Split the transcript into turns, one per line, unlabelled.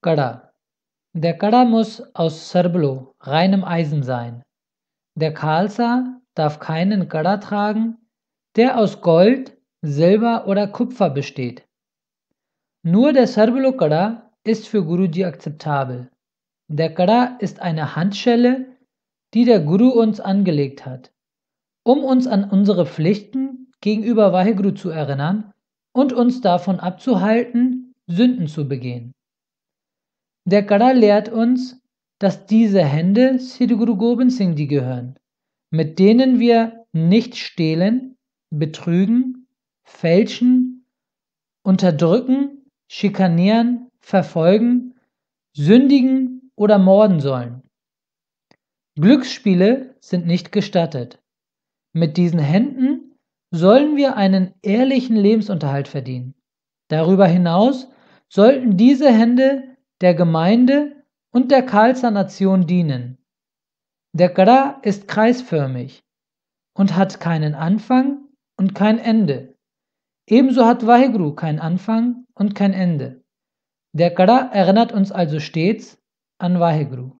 Kadda. Der Kadda muss aus Serblo, reinem Eisen sein. Der Khalsa darf keinen Kadda tragen, der aus Gold, Silber oder Kupfer besteht. Nur der Serblo Kadda ist für Guruji akzeptabel. Der Kadda ist eine Handschelle, die der Guru uns angelegt hat, um uns an unsere Pflichten gegenüber Vaheguru zu erinnern und uns davon abzuhalten, Sünden zu begehen. Der Kara lehrt uns, dass diese Hände Sri Guru Gobind Singh Ji gehören, mit denen wir nicht stehlen, betrügen, fälschen, unterdrücken, schikanieren, verfolgen, sündigen oder morden sollen. Glücksspiele sind nicht gestattet. Mit diesen Händen sollen wir einen ehrlichen Lebensunterhalt verdienen. Darüber hinaus sollten diese Hände der Gemeinde und der Karlser Nation dienen. Der Gra ist kreisförmig und hat keinen Anfang und kein Ende. Ebenso hat Vaheguru keinen Anfang und kein Ende. Der Gra erinnert uns also stets an Vaheguru.